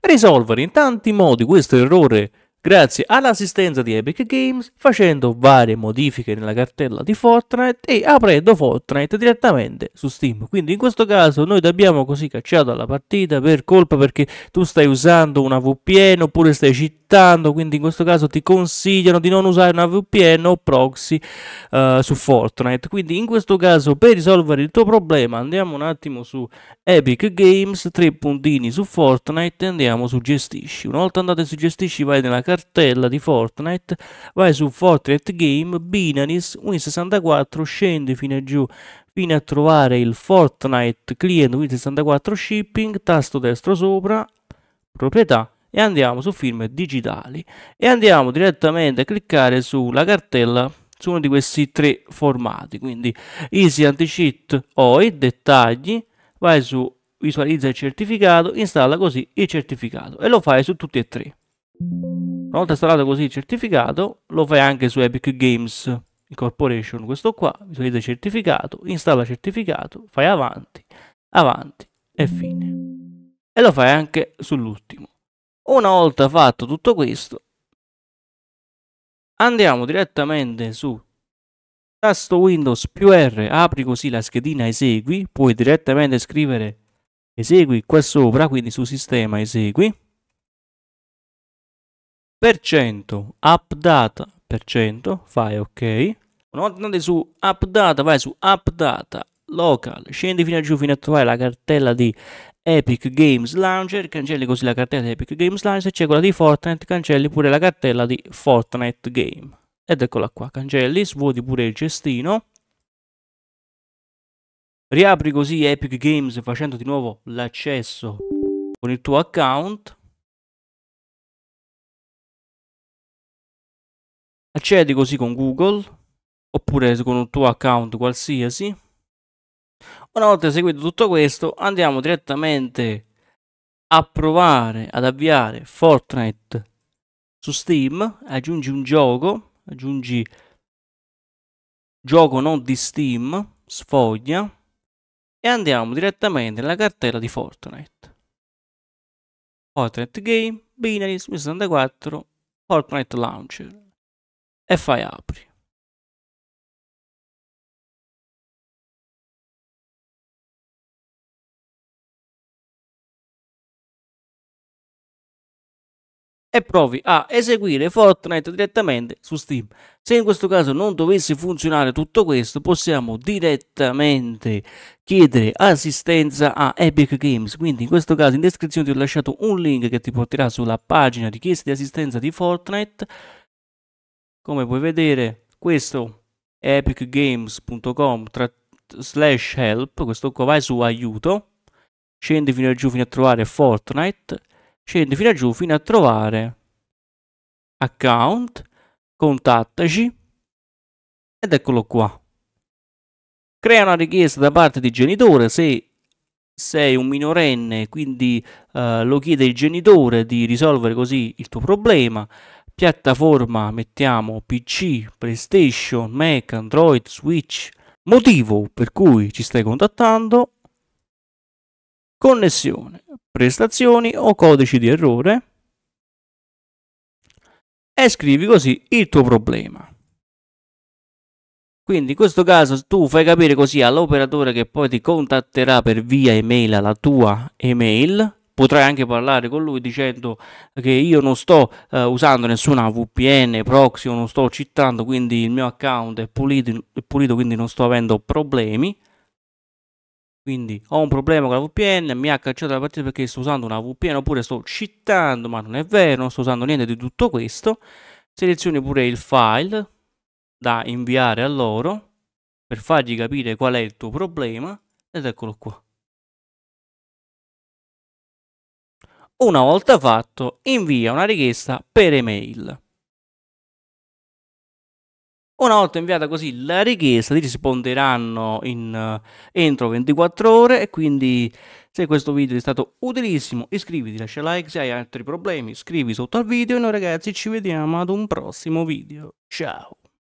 risolvere in tanti modi questo errore grazie all'assistenza di Epic Games, facendo varie modifiche nella cartella di Fortnite e aprendo Fortnite direttamente su Steam. Quindi in questo caso noi ti abbiamo così cacciato alla partita per colpa perché tu stai usando una VPN oppure stai cittando, quindi in questo caso ti consigliano di non usare una VPN o proxy uh, su Fortnite. Quindi in questo caso per risolvere il tuo problema andiamo un attimo su Epic Games, tre puntini su Fortnite e andiamo su Gestisci. Una volta andate su Gestisci vai nella cartella cartella di Fortnite, vai su Fortnite Game, Binaries, Win64, scendi fino giù fino a trovare il Fortnite Client Win64 Shipping, tasto destro sopra, proprietà e andiamo su film digitali e andiamo direttamente a cliccare sulla cartella su uno di questi tre formati, quindi Easy Anti-Cheat OI, dettagli, vai su visualizza il certificato, installa così il certificato e lo fai su tutti e tre. Una volta installato così il certificato, lo fai anche su Epic Games Corporation, questo qua, visualizza certificato, installa certificato, fai avanti, avanti e fine. E lo fai anche sull'ultimo. Una volta fatto tutto questo, andiamo direttamente su tasto Windows più R, apri così la schedina esegui, puoi direttamente scrivere esegui qua sopra, quindi su sistema esegui per cento, appdata per cento, fai ok. Una volta andate su appdata, vai su appdata local, scendi fino a giù fino a trovare la cartella di Epic Games Launcher, cancelli così la cartella di Epic Games Launcher, se c'è quella di Fortnite cancelli pure la cartella di Fortnite Game. Ed eccola qua, cancelli, svuoti pure il cestino. Riapri così Epic Games facendo di nuovo l'accesso con il tuo account. accedi così con Google oppure con un tuo account qualsiasi. Una volta eseguito tutto questo andiamo direttamente a provare ad avviare Fortnite su Steam, aggiungi un gioco, aggiungi gioco non di Steam, sfoglia e andiamo direttamente nella cartella di Fortnite. Fortnite Game, Binary, 64, Fortnite Launcher e fai apri. e provi a eseguire Fortnite direttamente su Steam. Se in questo caso non dovesse funzionare tutto questo, possiamo direttamente chiedere assistenza a Epic Games. Quindi in questo caso in descrizione ti ho lasciato un link che ti porterà sulla pagina richiesta di assistenza di Fortnite come puoi vedere questo è epicgames.com slash help questo qua vai su aiuto scendi fino a giù fino a trovare fortnite scendi fino a giù fino a trovare account contattaci ed eccolo qua crea una richiesta da parte di genitore se sei un minorenne quindi eh, lo chiede il genitore di risolvere così il tuo problema piattaforma mettiamo PC, PlayStation, Mac, Android, Switch, motivo per cui ci stai contattando, connessione, prestazioni o codici di errore e scrivi così il tuo problema. Quindi in questo caso tu fai capire così all'operatore che poi ti contatterà per via email la tua email potrai anche parlare con lui dicendo che io non sto eh, usando nessuna VPN, proxy, non sto citando, quindi il mio account è pulito, è pulito, quindi non sto avendo problemi. Quindi ho un problema con la VPN, mi ha cacciato la partita perché sto usando una VPN oppure sto citando, ma non è vero, non sto usando niente di tutto questo. Selezioni pure il file da inviare a loro per fargli capire qual è il tuo problema ed eccolo qua Una volta fatto, invia una richiesta per email. Una volta inviata così la richiesta ti risponderanno in, uh, entro 24 ore e quindi se questo video è stato utilissimo iscriviti, lascia like, se hai altri problemi iscriviti sotto al video e noi ragazzi ci vediamo ad un prossimo video. Ciao!